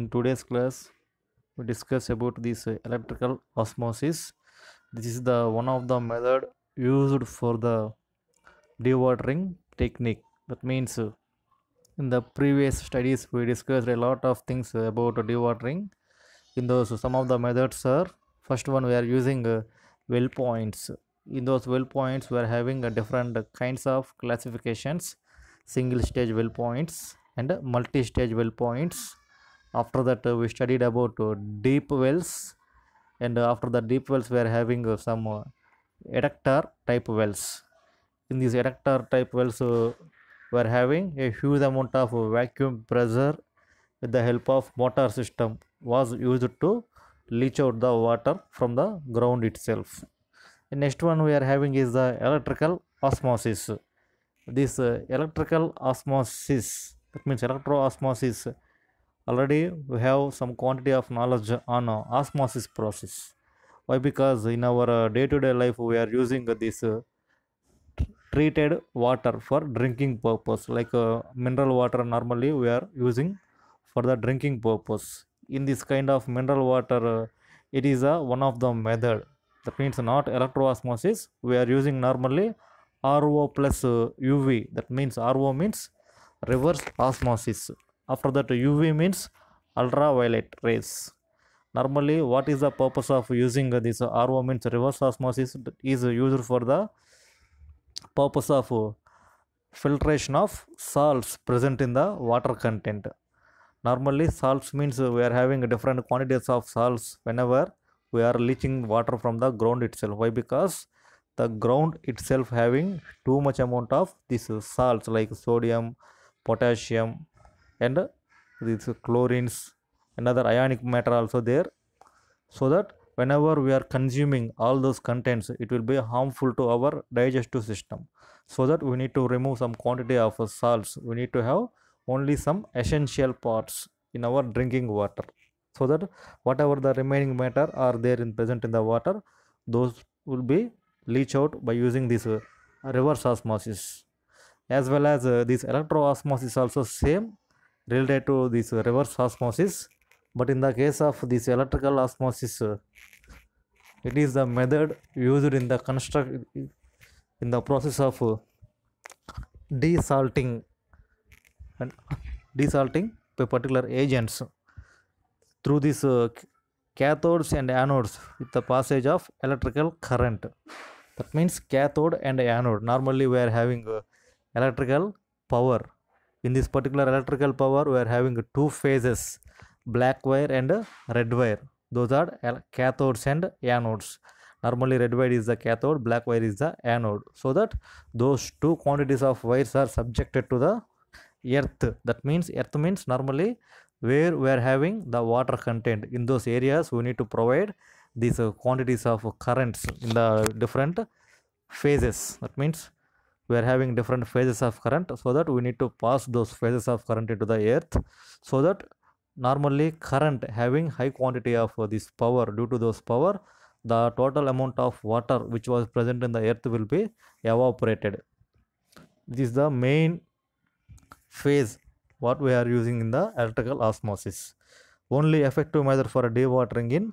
in today's class we discuss about this electrical osmosis this is the one of the method used for the dewatering technique that means in the previous studies we discussed a lot of things about dewatering in those some of the methods are first one we are using uh, well points in those well points we are having uh, different kinds of classifications single stage well points and multi stage well points after that uh, we studied about uh, deep wells and uh, after the deep wells we are having some uh, adductor type wells in these adductor type wells uh, we are having a huge amount of vacuum pressure with the help of motor system was used to leach out the water from the ground itself the next one we are having is the electrical osmosis this uh, electrical osmosis that means electro osmosis already we have some quantity of knowledge on osmosis process why because in our uh, day-to-day life we are using this uh, treated water for drinking purpose like uh, mineral water normally we are using for the drinking purpose in this kind of mineral water uh, it is a uh, one of the method that means not electroosmosis we are using normally ro plus uv that means ro means reverse osmosis after that uv means ultraviolet rays normally what is the purpose of using this RO means reverse osmosis is used for the purpose of filtration of salts present in the water content normally salts means we are having different quantities of salts whenever we are leaching water from the ground itself why because the ground itself having too much amount of these salts like sodium potassium and this chlorines another ionic matter also there so that whenever we are consuming all those contents it will be harmful to our digestive system so that we need to remove some quantity of salts we need to have only some essential parts in our drinking water so that whatever the remaining matter are there in present in the water those will be leach out by using this uh, reverse osmosis as well as uh, this electroosmosis also same related to this reverse osmosis but in the case of this electrical osmosis it is the method used in the construct in the process of desalting and desalting particular agents through these uh, cathodes and anodes with the passage of electrical current that means cathode and anode normally we are having uh, electrical power in this particular electrical power we are having two phases black wire and red wire those are cathodes and anodes normally red wire is the cathode black wire is the anode so that those two quantities of wires are subjected to the earth that means earth means normally where we are having the water content in those areas we need to provide these quantities of currents in the different phases that means we are having different phases of current so that we need to pass those phases of current into the earth so that normally current having high quantity of this power due to those power the total amount of water which was present in the earth will be evaporated this is the main phase what we are using in the electrical osmosis only effective method for dewatering in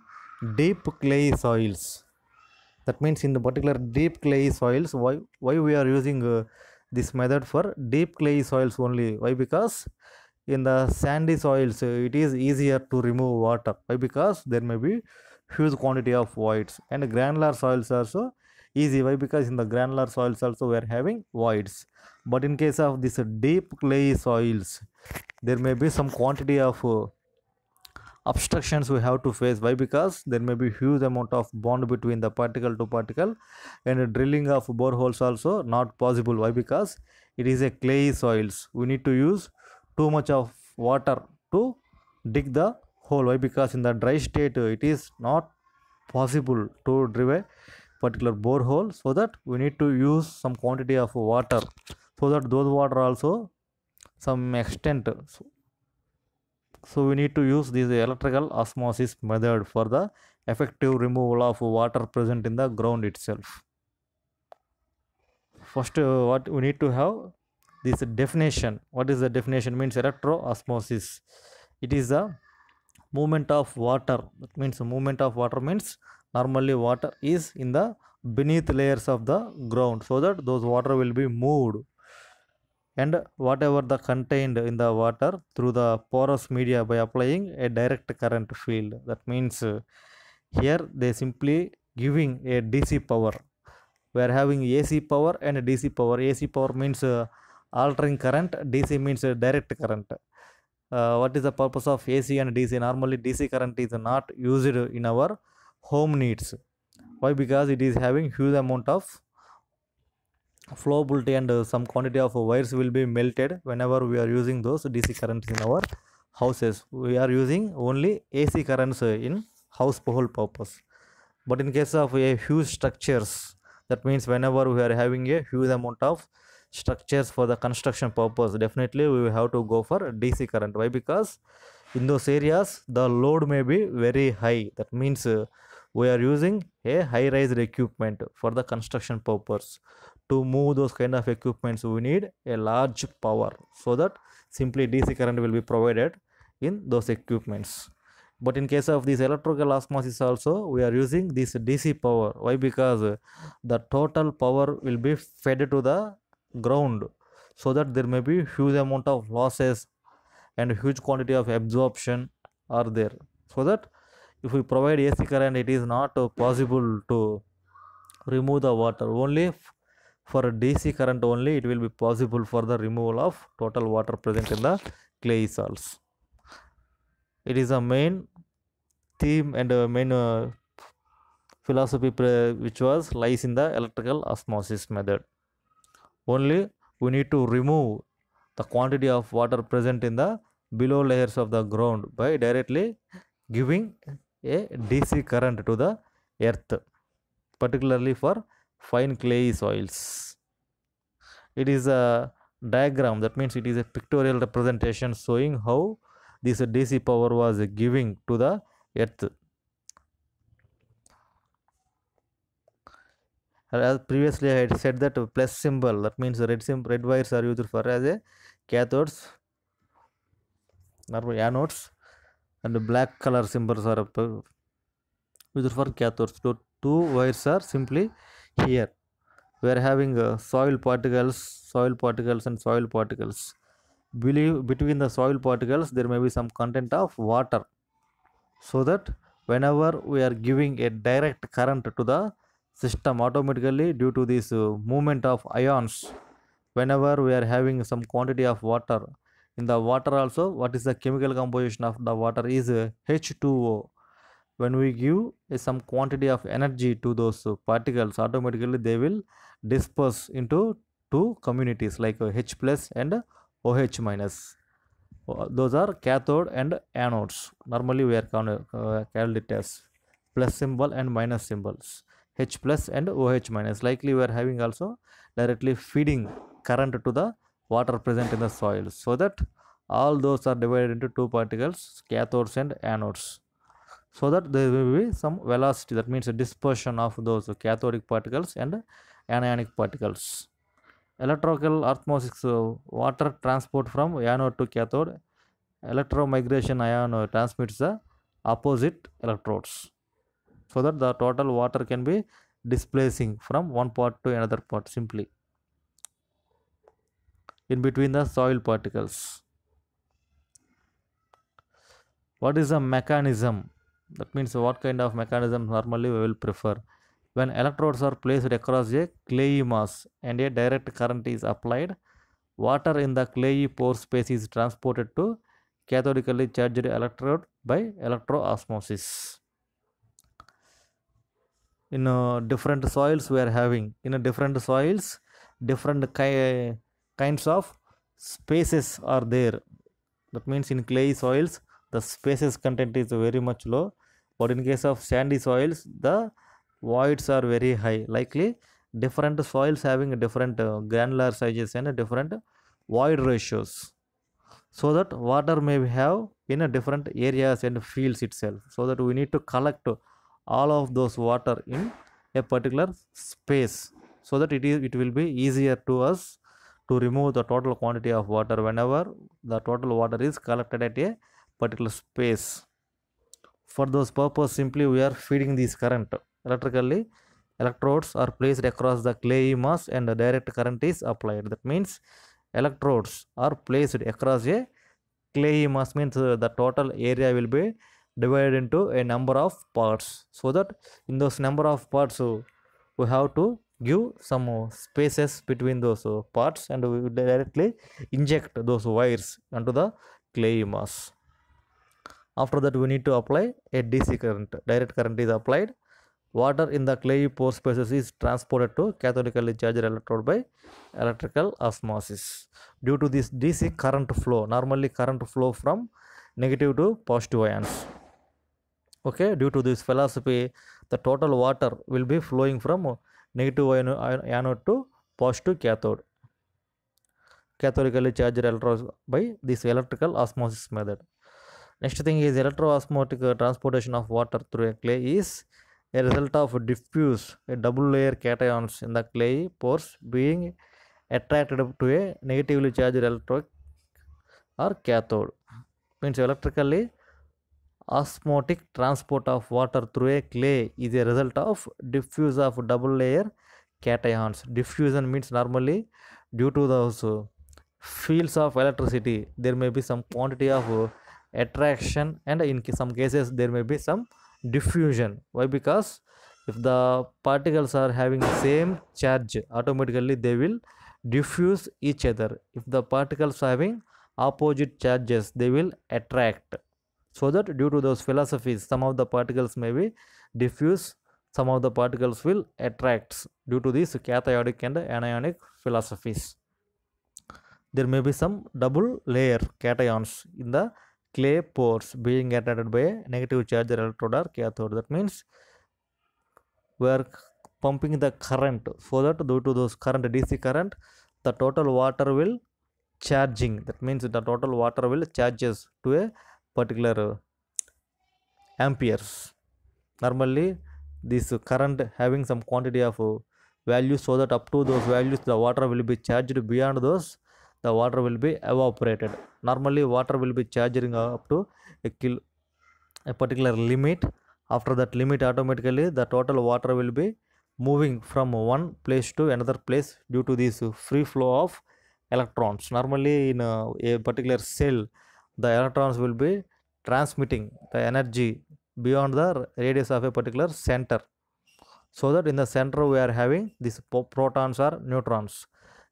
deep clay soils that means in the particular deep clay soils why why we are using uh, this method for deep clay soils only why because in the sandy soils uh, it is easier to remove water why because there may be huge quantity of voids and granular soils also easy why because in the granular soils also we are having voids but in case of this deep clay soils there may be some quantity of uh, obstructions we have to face why because there may be huge amount of bond between the particle to particle and drilling of boreholes also not possible why because it is a clay soils we need to use too much of water to dig the hole why because in the dry state it is not possible to drill a particular borehole so that we need to use some quantity of water so that those water also some extent so we need to use this electrical osmosis method for the effective removal of water present in the ground itself. First uh, what we need to have this definition. What is the definition? Means Electro osmosis. It is the movement of water. That means movement of water means normally water is in the beneath layers of the ground so that those water will be moved and whatever the contained in the water through the porous media by applying a direct current field that means uh, here they simply giving a dc power we are having ac power and dc power ac power means uh, altering current dc means uh, direct current uh, what is the purpose of ac and dc normally dc current is not used in our home needs why because it is having huge amount of flow and uh, some quantity of wires will be melted whenever we are using those DC currents in our houses. We are using only AC currents uh, in house whole purpose. But in case of a uh, huge structures, that means whenever we are having a huge amount of structures for the construction purpose, definitely we have to go for DC current. Why? Because in those areas, the load may be very high. That means uh, we are using a high-rise equipment for the construction purpose to move those kind of equipments we need a large power so that simply dc current will be provided in those equipments but in case of this electrical osmosis also we are using this dc power why because the total power will be fed to the ground so that there may be huge amount of losses and huge quantity of absorption are there so that if we provide ac current it is not possible to remove the water only for DC current only it will be possible for the removal of total water present in the clay salts. It is a main theme and a main uh, philosophy which was lies in the electrical osmosis method. Only we need to remove the quantity of water present in the below layers of the ground by directly giving a DC current to the earth particularly for fine clay soils. It is a diagram that means it is a pictorial representation showing how this DC power was giving to the earth. As previously I had said that plus symbol that means red sim red wires are used for as a cathodes or anodes and black color symbols are used for cathodes. So two wires are simply here we are having uh, soil particles soil particles and soil particles believe between the soil particles there may be some content of water so that whenever we are giving a direct current to the system automatically due to this uh, movement of ions whenever we are having some quantity of water in the water also what is the chemical composition of the water is uh, h2o when we give some quantity of energy to those particles automatically they will disperse into two communities like H plus and OH minus those are cathode and anodes normally we are uh, called it as plus symbol and minus symbols H plus and OH minus likely we are having also directly feeding current to the water present in the soil so that all those are divided into two particles cathodes and anodes so that there will be some velocity that means a dispersion of those cathodic particles and anionic particles electrical osmosis so water transport from anode to cathode electromigration ion transmits the opposite electrodes so that the total water can be displacing from one part to another part simply in between the soil particles what is the mechanism that means what kind of mechanism normally we will prefer when electrodes are placed across a clayey mass and a direct current is applied water in the clayey pore space is transported to cathodically charged electrode by electroosmosis in uh, different soils we are having in uh, different soils different ki- kinds of spaces are there that means in clay soils the spaces content is very much low but in case of sandy soils the voids are very high likely different soils having different uh, granular sizes and different void ratios so that water may have in a different areas and fields itself so that we need to collect all of those water in a particular space so that it is it will be easier to us to remove the total quantity of water whenever the total water is collected at a particular space for those purpose simply we are feeding this current electrically electrodes are placed across the clay mass and the direct current is applied that means electrodes are placed across a clay mass means uh, the total area will be divided into a number of parts so that in those number of parts uh, we have to give some spaces between those uh, parts and we directly inject those wires onto the clay mass after that we need to apply a DC current direct current is applied water in the clay pore spaces is transported to cathodically charged electrode by electrical osmosis due to this DC current flow normally current flow from negative to positive ions okay due to this philosophy the total water will be flowing from negative anode to positive cathode cathodically charged electrode by this electrical osmosis method Next thing is electroosmotic uh, transportation of water through a clay is a result of diffuse double layer cations in the clay pores being attracted to a negatively charged electric or cathode. Means electrically osmotic transport of water through a clay is a result of diffuse of double layer cations. Diffusion means normally due to those fields of electricity there may be some quantity of attraction and in some cases there may be some diffusion why because if the particles are having same charge automatically they will diffuse each other if the particles are having opposite charges they will attract so that due to those philosophies some of the particles may be diffuse some of the particles will attract due to these cathodic and anionic philosophies there may be some double layer cations in the clay pores being attracted by negative charge electrode or cathode. That means we are pumping the current so that due to those current DC current the total water will charging that means the total water will charges to a particular amperes normally this current having some quantity of value so that up to those values the water will be charged beyond those the water will be evaporated normally water will be charging up to a kill a particular limit after that limit automatically the total water will be moving from one place to another place due to this free flow of electrons normally in a, a particular cell the electrons will be transmitting the energy beyond the radius of a particular center so that in the center we are having these protons or neutrons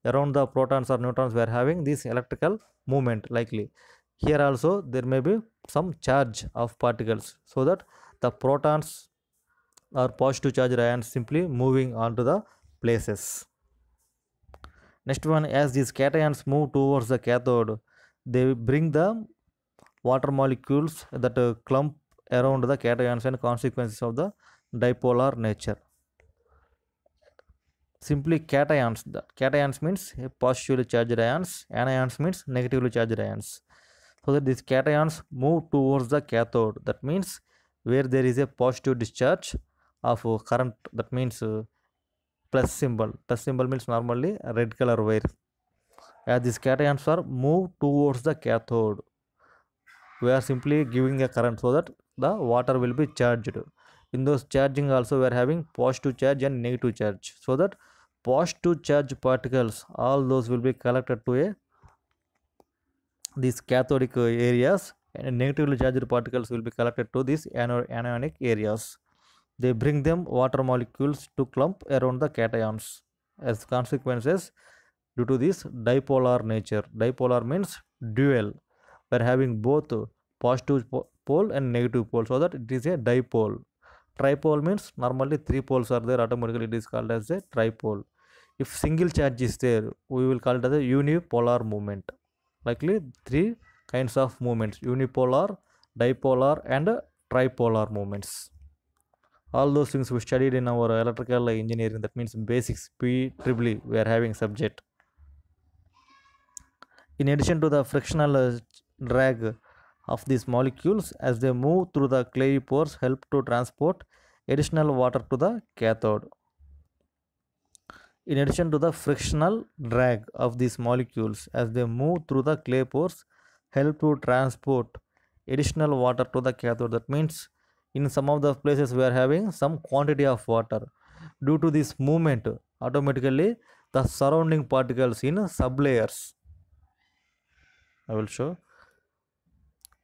around the protons or neutrons we are having this electrical movement likely here also there may be some charge of particles so that the protons or positive charge ions simply moving onto the places next one as these cations move towards the cathode they bring the water molecules that clump around the cations and consequences of the dipolar nature simply cations that cations means positively charged ions anions means negatively charged ions so that these cations move towards the cathode that means where there is a positive discharge of current that means uh, plus symbol plus symbol means normally red color wire as these cations are moved towards the cathode we are simply giving a current so that the water will be charged in those charging also we are having positive charge and negative charge so that positive charge particles all those will be collected to a these cathodic areas and negatively charged particles will be collected to these anionic areas they bring them water molecules to clump around the cations as consequences due to this dipolar nature dipolar means dual we are having both positive pole and negative pole so that it is a dipole tripole means normally three poles are there automatically it is called as a tripole if single charge is there we will call it as a unipolar movement likely three kinds of movements unipolar dipolar and tripolar movements all those things we studied in our electrical engineering that means basics p triple we are having subject in addition to the frictional uh, drag of these molecules as they move through the clay pores help to transport additional water to the cathode in addition to the frictional drag of these molecules as they move through the clay pores help to transport additional water to the cathode that means in some of the places we are having some quantity of water due to this movement automatically the surrounding particles in sublayers i will show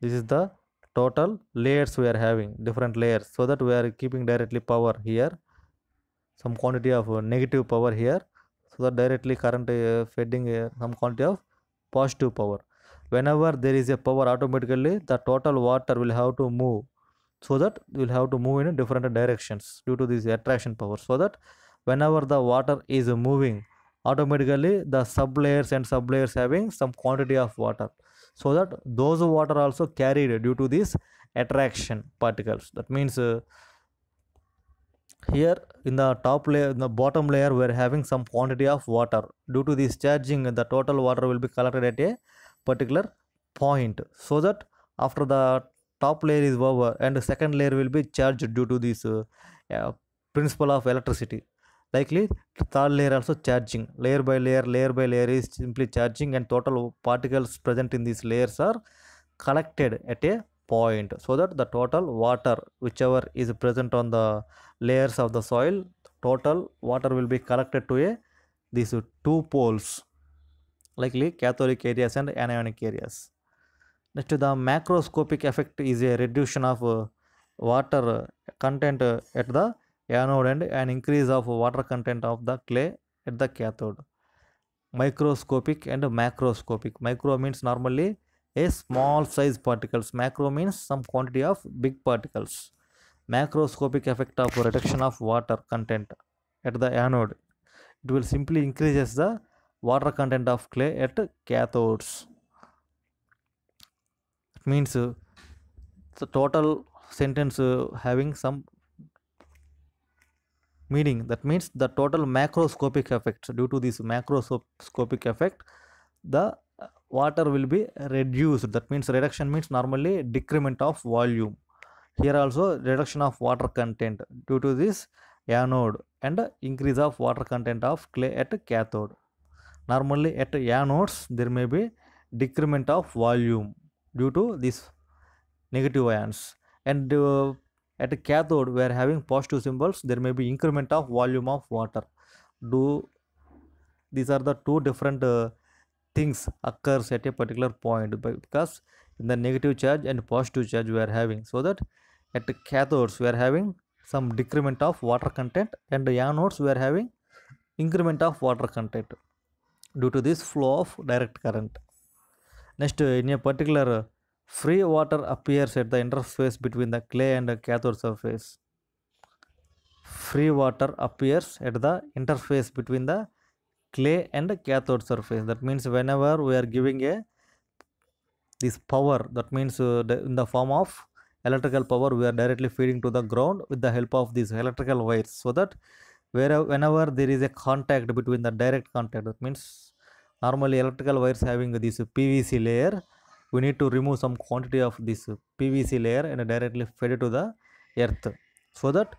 this is the total layers we are having different layers so that we are keeping directly power here some quantity of uh, negative power here so that directly current uh, feeding uh, some quantity of positive power whenever there is a power automatically the total water will have to move so that will have to move in different directions due to this attraction power so that whenever the water is moving automatically the sub layers and sub layers having some quantity of water so that those water also carried due to this attraction particles that means uh, here in the top layer in the bottom layer we are having some quantity of water due to this charging the total water will be collected at a particular point so that after the top layer is over and the second layer will be charged due to this uh, uh, principle of electricity likely third layer also charging layer by layer layer by layer is simply charging and total particles present in these layers are collected at a point so that the total water whichever is present on the layers of the soil total water will be collected to a these two poles likely cathodic areas and anionic areas next the macroscopic effect is a reduction of uh, water content at the anode and an increase of water content of the clay at the cathode microscopic and macroscopic micro means normally a small size particles macro means some quantity of big particles macroscopic effect of reduction of water content at the anode it will simply increases the water content of clay at cathodes it means uh, the total sentence uh, having some meaning that means the total macroscopic effect due to this macroscopic effect the water will be reduced that means reduction means normally decrement of volume here also reduction of water content due to this anode and increase of water content of clay at cathode normally at anodes there may be decrement of volume due to these negative ions and uh, at a cathode we are having positive symbols there may be increment of volume of water do these are the two different uh, things occurs at a particular point because in the negative charge and positive charge we are having so that at the cathodes we are having some decrement of water content and the anodes we are having increment of water content due to this flow of direct current. Next in a particular uh, free water appears at the interface between the clay and the cathode surface. Free water appears at the interface between the clay and cathode surface that means whenever we are giving a this power that means uh, in the form of electrical power we are directly feeding to the ground with the help of these electrical wires so that wherever whenever there is a contact between the direct contact that means normally electrical wires having this pvc layer we need to remove some quantity of this pvc layer and directly feed it to the earth so that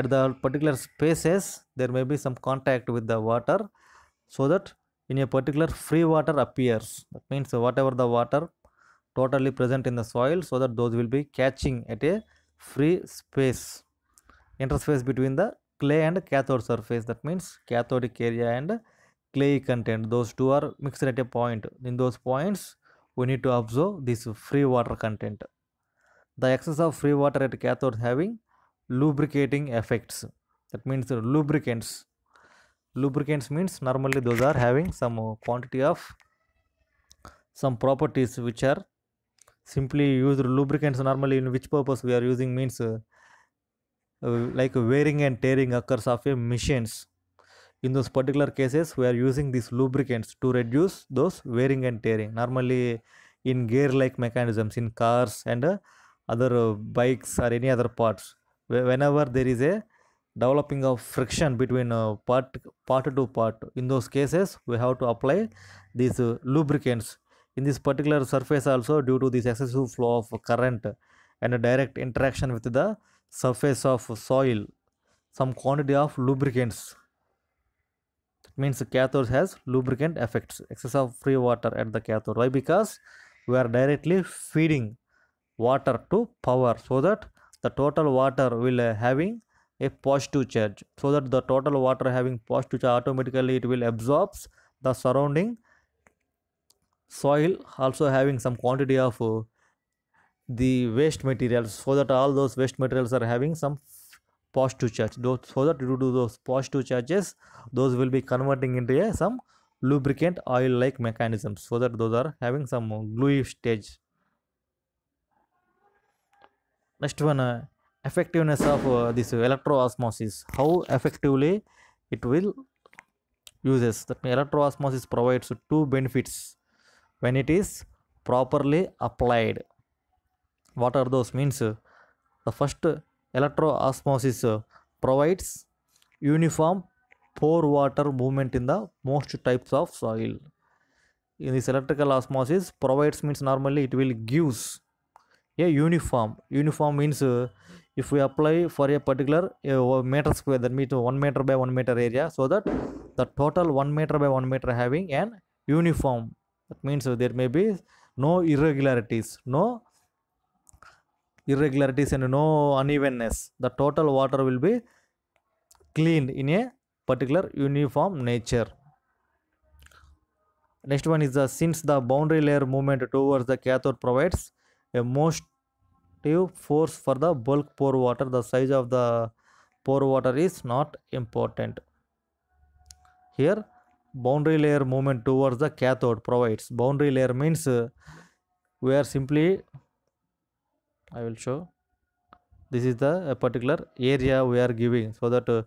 at the particular spaces there may be some contact with the water so that in a particular free water appears that means whatever the water totally present in the soil so that those will be catching at a free space interspace between the clay and cathode surface that means cathodic area and clay content those two are mixed at a point in those points we need to observe this free water content the excess of free water at cathode having lubricating effects that means lubricants lubricants means normally those are having some quantity of some properties which are simply used lubricants normally in which purpose we are using means uh, uh, like wearing and tearing occurs of a machines in those particular cases we are using these lubricants to reduce those wearing and tearing normally in gear like mechanisms in cars and uh, other uh, bikes or any other parts whenever there is a developing of friction between uh, part part to part in those cases we have to apply these uh, lubricants in this particular surface also due to this excessive flow of current and direct interaction with the surface of soil some quantity of lubricants means cathode has lubricant effects excess of free water at the cathode why because we are directly feeding water to power so that the total water will uh, having a positive charge so that the total water having positive charge automatically it will absorbs the surrounding soil also having some quantity of uh, the waste materials so that all those waste materials are having some positive charge those, so that due to those positive charges those will be converting into some lubricant oil like mechanisms so that those are having some gluey stage next one uh, effectiveness of uh, this electroosmosis how effectively it will uses that electroosmosis provides two benefits when it is properly applied what are those means the first electroosmosis provides uniform pore water movement in the most types of soil in this electrical osmosis provides means normally it will gives a uniform uniform means uh, if we apply for a particular uh, meter square that means 1 meter by 1 meter area so that the total 1 meter by 1 meter having an uniform that means there may be no irregularities no irregularities and no unevenness the total water will be cleaned in a particular uniform nature next one is the since the boundary layer movement towards the cathode provides a most force for the bulk pore water the size of the pore water is not important here boundary layer movement towards the cathode provides boundary layer means uh, we are simply i will show this is the a particular area we are giving so that uh,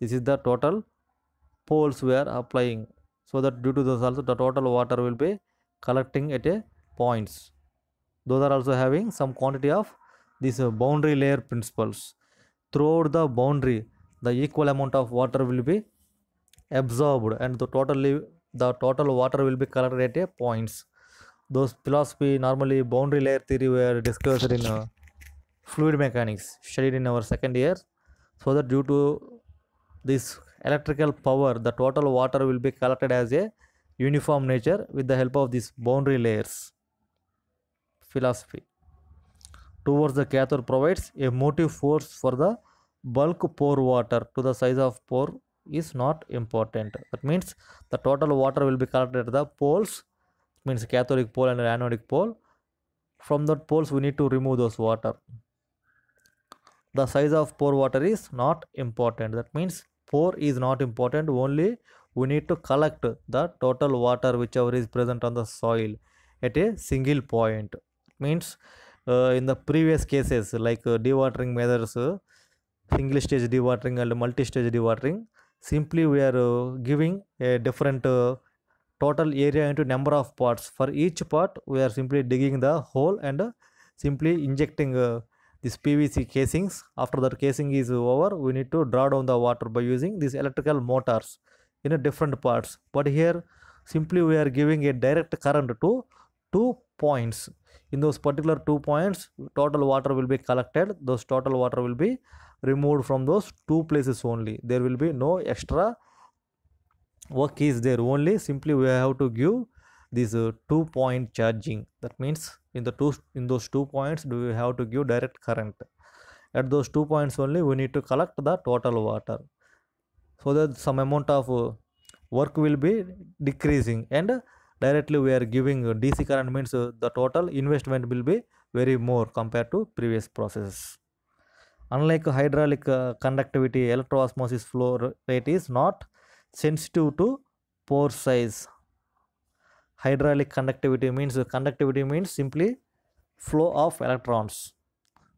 this is the total poles we are applying so that due to this also the total water will be collecting at a points those are also having some quantity of these uh, boundary layer principles throughout the boundary the equal amount of water will be absorbed and the totally the total water will be collected at a points those philosophy normally boundary layer theory were discussed in uh, fluid mechanics studied in our second year so that due to this electrical power the total water will be collected as a uniform nature with the help of these boundary layers philosophy. Towards the cathode provides a motive force for the bulk pore water to the size of pore is not important. That means the total water will be collected at the poles, means cathodic pole and anodic pole. From that poles we need to remove those water. The size of pore water is not important. That means pore is not important. Only we need to collect the total water whichever is present on the soil at a single point means uh, in the previous cases like uh, dewatering measures uh, single stage dewatering and multi stage dewatering simply we are uh, giving a different uh, total area into number of parts. for each part, we are simply digging the hole and uh, simply injecting this pvc casings after that casing is over we need to draw down the water by using these electrical motors in a different parts but here simply we are giving a direct current to two points in those particular two points total water will be collected those total water will be removed from those two places only there will be no extra work is there only simply we have to give this uh, two point charging that means in the two in those two points do we have to give direct current at those two points only we need to collect the total water so that some amount of uh, work will be decreasing and directly we are giving DC current means the total investment will be very more compared to previous processes. Unlike hydraulic conductivity, electroosmosis flow rate is not sensitive to pore size. Hydraulic conductivity means conductivity means simply flow of electrons.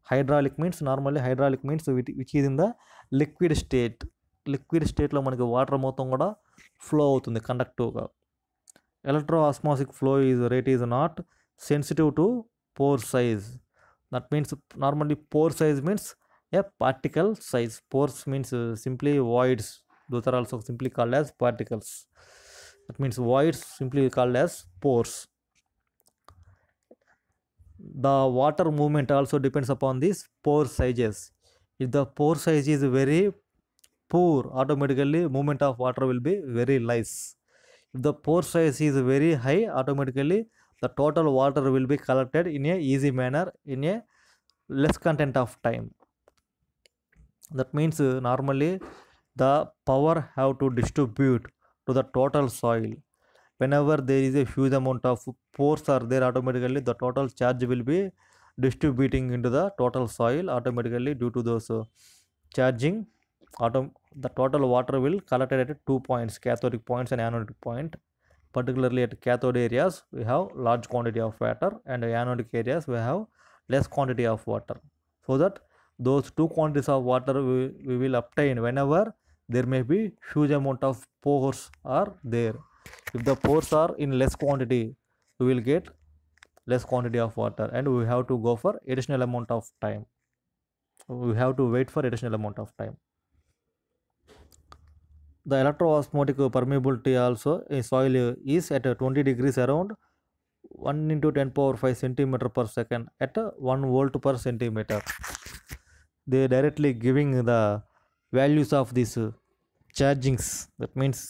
Hydraulic means normally hydraulic means which is in the liquid state. Liquid స్టేట్లో మనకి water మొత్తం కూడా flow అవుతుంది కండక్టివ్గా electroosmotic flow is rate is not sensitive to pore size that means normally pore size means a particle size pores means uh, simply voids those are also simply called as particles that means voids simply called as pores the water movement also depends upon these pore sizes if the pore size is very poor automatically movement of water will be very less if the pore size is very high, automatically the total water will be collected in a easy manner in a less content of time. That means uh, normally the power have to distribute to the total soil. Whenever there is a huge amount of pores are there automatically the total charge will be distributing into the total soil automatically due to those uh, charging autom the total water will collected at two points cathodic points and anodic point particularly at cathode areas we have large quantity of water and anodic areas we have less quantity of water so that those two quantities of water we, we will obtain whenever there may be huge amount of pores are there if the pores are in less quantity we will get less quantity of water and we have to go for additional amount of time we have to wait for additional amount of time the electroosmotic permeability also in soil is at 20 degrees around 1 into 10 power 5 centimeter per second at 1 volt per centimeter they directly giving the values of these chargings that means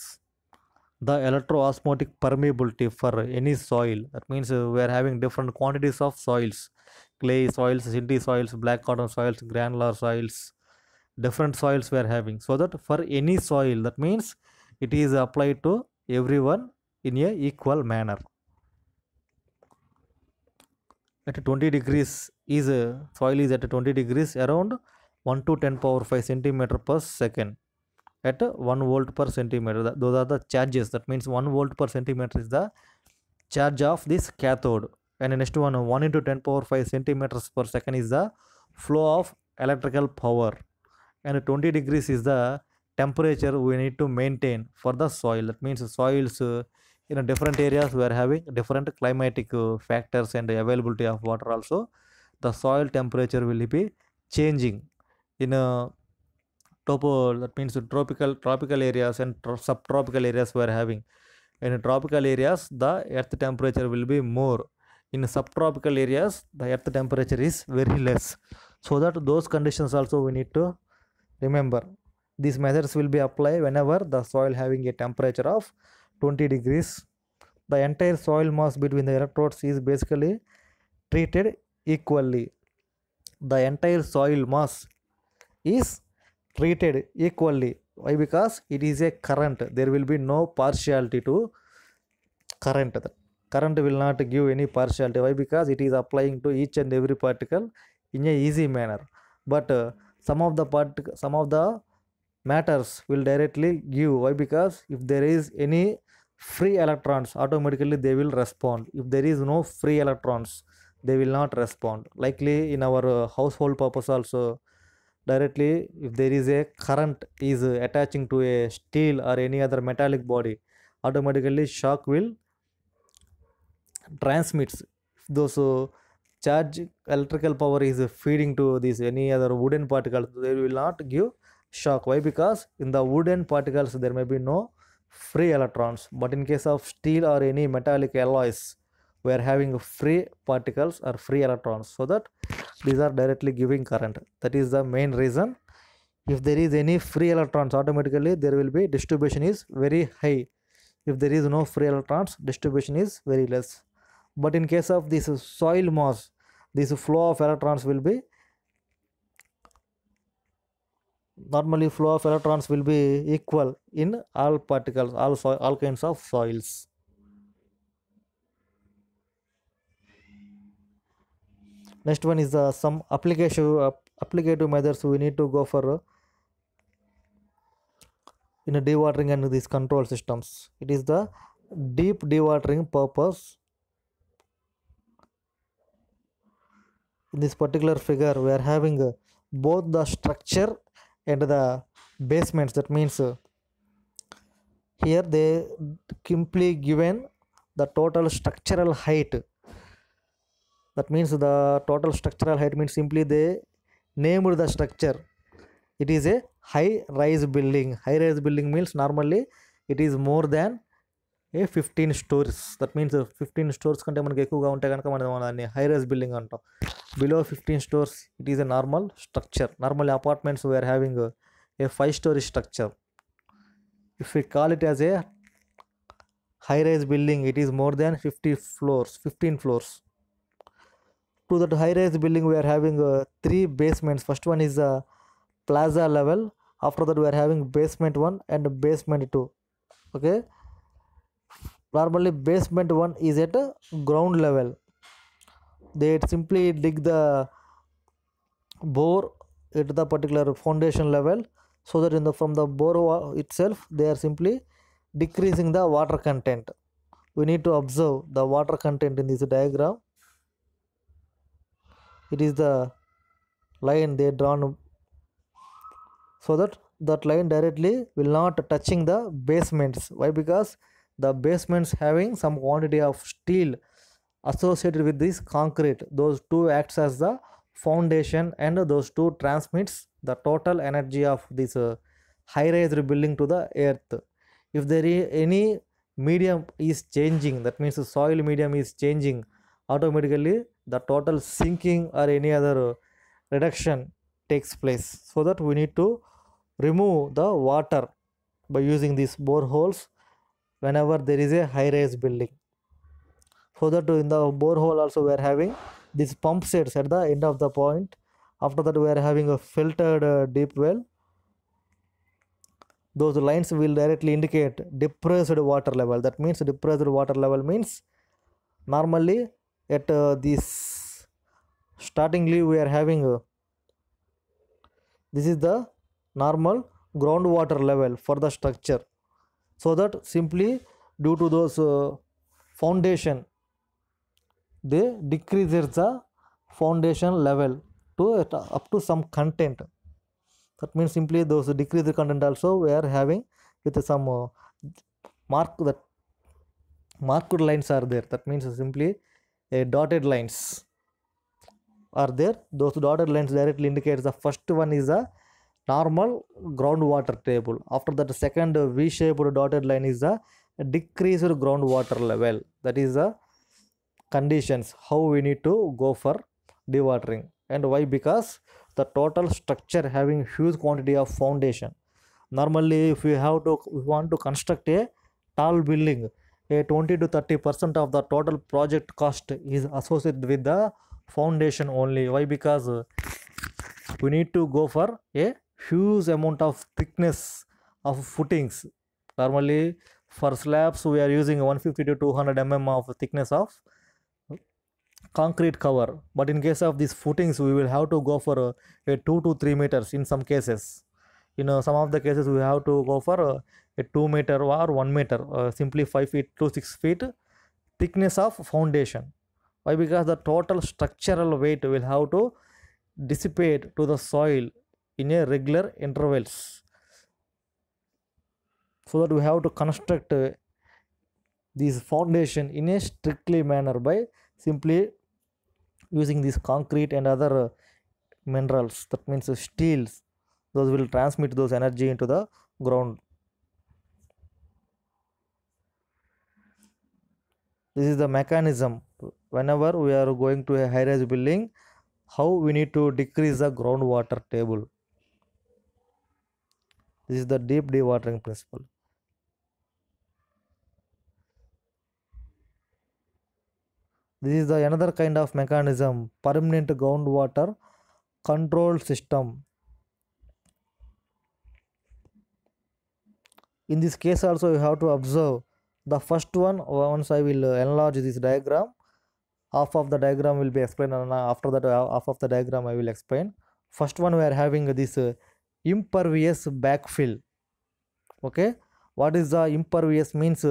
the electroosmotic permeability for any soil that means we are having different quantities of soils clay soils sandy soils black cotton soils granular soils different soils we are having so that for any soil that means it is applied to everyone in a equal manner at 20 degrees is a soil is at 20 degrees around 1 to 10 power 5 centimeter per second at 1 volt per centimeter those are the charges that means 1 volt per centimeter is the charge of this cathode and next one 1 into 10 power 5 centimeters per second is the flow of electrical power and 20 degrees is the temperature we need to maintain for the soil that means soils uh, in different areas we are having different climatic uh, factors and availability of water also the soil temperature will be changing in a topo that means tropical tropical areas and tro subtropical areas we are having in tropical areas the earth temperature will be more in subtropical areas the earth temperature is very less so that those conditions also we need to Remember, these measures will be applied whenever the soil having a temperature of 20 degrees. The entire soil mass between the electrodes is basically treated equally. The entire soil mass is treated equally. Why? Because it is a current. There will be no partiality to current. Current will not give any partiality. Why? Because it is applying to each and every particle in a easy manner. But uh, some of the part some of the matters will directly give why because if there is any free electrons automatically they will respond if there is no free electrons they will not respond likely in our uh, household purpose also directly if there is a current is uh, attaching to a steel or any other metallic body automatically shock will transmits those uh, charge electrical power is feeding to this any other wooden particles they will not give shock why because in the wooden particles there may be no free electrons but in case of steel or any metallic alloys we are having free particles or free electrons so that these are directly giving current that is the main reason if there is any free electrons automatically there will be distribution is very high if there is no free electrons distribution is very less but in case of this soil mass this flow of electrons will be normally flow of electrons will be equal in all particles all soil, all kinds of soils next one is the uh, some application uh, applicative measures we need to go for uh, in a dewatering and these control systems it is the deep dewatering purpose in this particular figure we are having uh, both the structure and the basements that means uh, here they simply given the total structural height that means the total structural height means simply they named the structure it is a high rise building high rise building means normally it is more than a fifteen stores that means fifteen stores కంటే మనకి ఎక్కువగా ఉంటే కనుక మనం దాన్ని high rise building అంటాం below fifteen stores it is a normal structure normal apartments we're having a five storey structure if you call it as a high rise building it is more than fifty floors fifteen floors to that high rise building we're having three basements first one is plaza level after that we are having basement one and basement two okay normally basement one is at a ground level they simply dig the bore at the particular foundation level so that in the from the bore itself they are simply decreasing the water content we need to observe the water content in this diagram it is the line they drawn so that that line directly will not touching the basements why because the basements having some quantity of steel associated with this concrete those two acts as the foundation and those two transmits the total energy of this uh, high rise building to the earth if there is any medium is changing that means the soil medium is changing automatically the total sinking or any other uh, reduction takes place so that we need to remove the water by using these boreholes whenever there is a high rise building further to in the borehole also we are having these pump sets at the end of the point after that we are having a filtered uh, deep well those lines will directly indicate depressed water level that means depressed water level means normally at uh, this startingly we are having uh, this is the normal groundwater level for the structure so that simply due to those uh, foundation they decrease the foundation level to up to some content that means simply those the content also we are having with some uh, mark that marked lines are there that means simply a dotted lines are there those dotted lines directly indicates the first one is the normal groundwater table. After that second V-shaped dotted line is the decreased groundwater level. That is the conditions how we need to go for dewatering. And why? Because the total structure having huge quantity of foundation. Normally if we have to we want to construct a tall building, a 20 to 30 percent of the total project cost is associated with the foundation only. Why? Because we need to go for a huge amount of thickness of footings normally for slabs we are using 150 to 200 mm of thickness of concrete cover but in case of these footings we will have to go for a, a 2 to 3 meters in some cases you know some of the cases we have to go for a, a 2 meter or 1 meter uh, simply 5 feet to 6 feet thickness of foundation why because the total structural weight will have to dissipate to the soil in a regular intervals so that we have to construct uh, this foundation in a strictly manner by simply using this concrete and other uh, minerals that means uh, steels those will transmit those energy into the ground this is the mechanism whenever we are going to a high rise building how we need to decrease the groundwater table this is the deep dewatering principle. This is the another kind of mechanism, permanent groundwater control system. In this case also you have to observe the first one once I will enlarge this diagram half of the diagram will be explained and after that half of the diagram I will explain first one we are having this impervious backfill okay what is the impervious means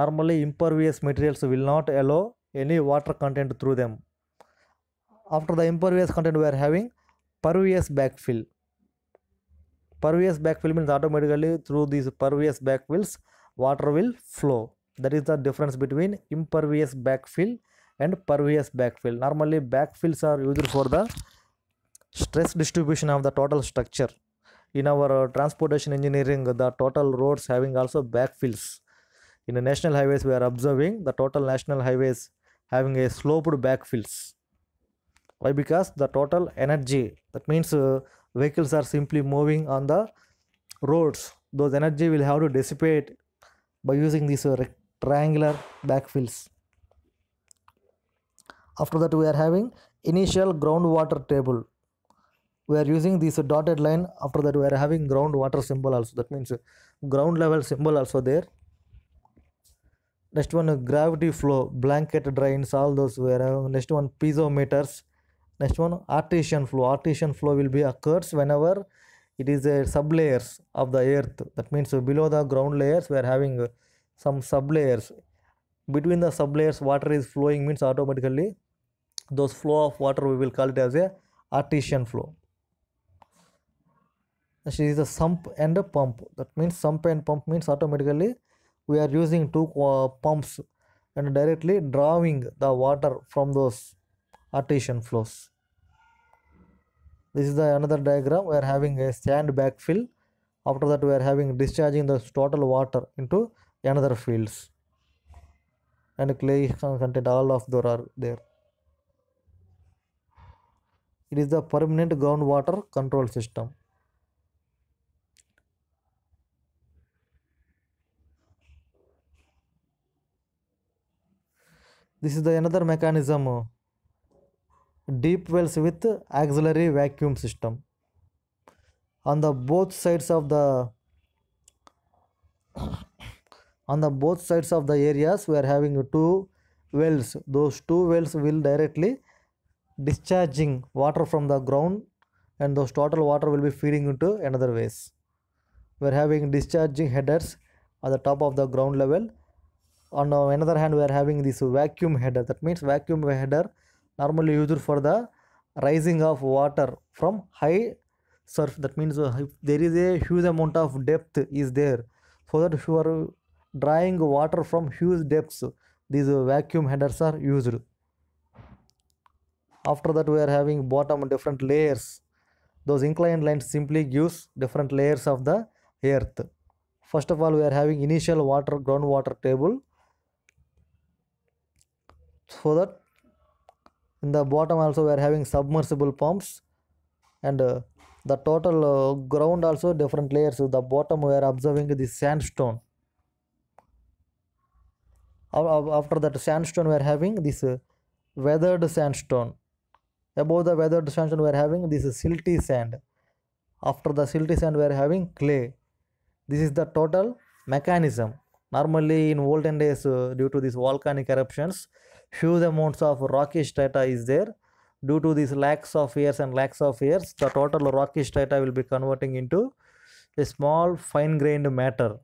normally impervious materials will not allow any water content through them after the impervious content we are having pervious backfill pervious backfill means automatically through these pervious backfills water will flow that is the difference between impervious backfill and pervious backfill normally backfills are used for the stress distribution of the total structure in our uh, transportation engineering, the total roads having also backfills. In the national highways, we are observing the total national highways having a sloped backfills. Why? Because the total energy, that means uh, vehicles are simply moving on the roads. Those energy will have to dissipate by using these uh, triangular backfills. After that, we are having initial groundwater table we are using this dotted line after that we are having ground water symbol also that means ground level symbol also there next one gravity flow blanket drains all those we are having next one piezometers next one artesian flow artesian flow will be occurs whenever it is a sub layers of the earth that means below the ground layers we are having some sub layers between the sub layers water is flowing means automatically those flow of water we will call it as a artesian flow she is a sump and a pump that means sump and pump means automatically we are using two uh, pumps and directly drawing the water from those artesian flows this is the another diagram we are having a sand backfill after that we are having discharging the total water into another fields and clay content all of those are there it is the permanent groundwater control system This is the another mechanism deep wells with auxiliary vacuum system. On the both sides of the on the both sides of the areas we are having two wells. Those two wells will directly discharging water from the ground and those total water will be feeding into another ways. We are having discharging headers at the top of the ground level on uh, another hand we are having this vacuum header that means vacuum header normally used for the rising of water from high surf that means uh, there is a huge amount of depth is there so that if you are drawing water from huge depths these vacuum headers are used after that we are having bottom different layers those inclined lines simply gives different layers of the earth first of all we are having initial water groundwater table so that in the bottom also we are having submersible pumps and uh, the total uh, ground also different layers the bottom we are observing the sandstone after that sandstone we are having this uh, weathered sandstone above the weathered sandstone we are having this silty sand after the silty sand we are having clay this is the total mechanism normally in olden days uh, due to these volcanic eruptions huge amounts of rocky strata is there due to these lakhs of years and lakhs of years the total rocky strata will be converting into a small fine grained matter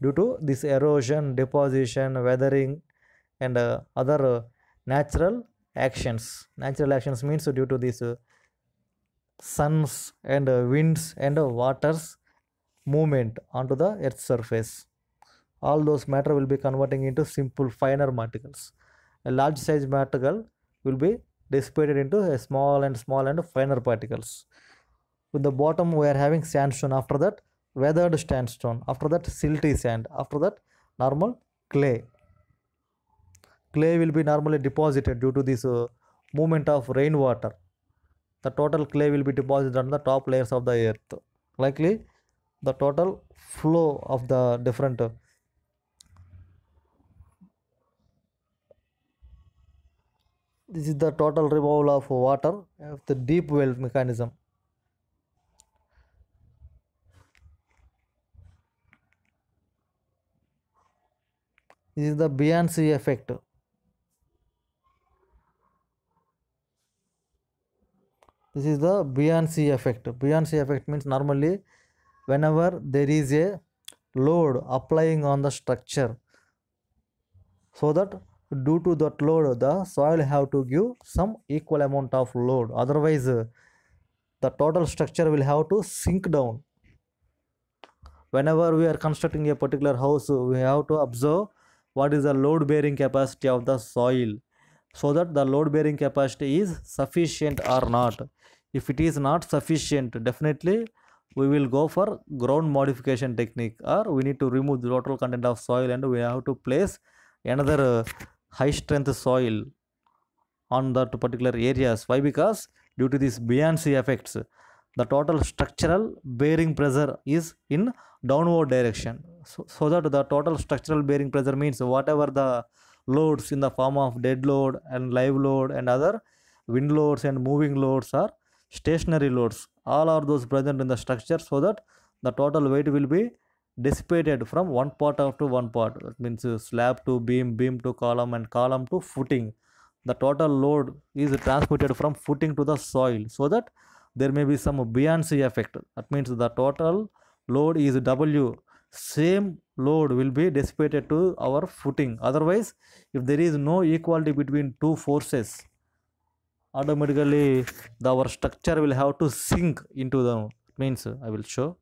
due to this erosion deposition weathering and uh, other uh, natural actions natural actions means due to this uh, suns and uh, winds and waters movement onto the earth's surface all those matter will be converting into simple finer particles a large size particle will be dissipated into a small and small and finer particles. With the bottom we are having sandstone, after that weathered sandstone, after that silty sand, after that normal clay. Clay will be normally deposited due to this uh, movement of rainwater. The total clay will be deposited on the top layers of the earth. Likely the total flow of the different this is the total removal of water of the deep well mechanism this is the bnc effect this is the bnc effect Beyonce effect means normally whenever there is a load applying on the structure so that due to that load the soil have to give some equal amount of load otherwise the total structure will have to sink down whenever we are constructing a particular house we have to observe what is the load bearing capacity of the soil so that the load bearing capacity is sufficient or not if it is not sufficient definitely we will go for ground modification technique or we need to remove the total content of soil and we have to place another high strength soil on that particular areas. Why? Because due to these buoyancy effects, the total structural bearing pressure is in downward direction. So, so that the total structural bearing pressure means whatever the loads in the form of dead load and live load and other wind loads and moving loads are stationary loads all are those present in the structure so that the total weight will be dissipated from one part of to one part that means uh, slab to beam beam to column and column to footing the total load is transmitted from footing to the soil so that there may be some buoyancy effect that means the total load is w same load will be dissipated to our footing otherwise if there is no equality between two forces automatically the, our structure will have to sink into the means i will show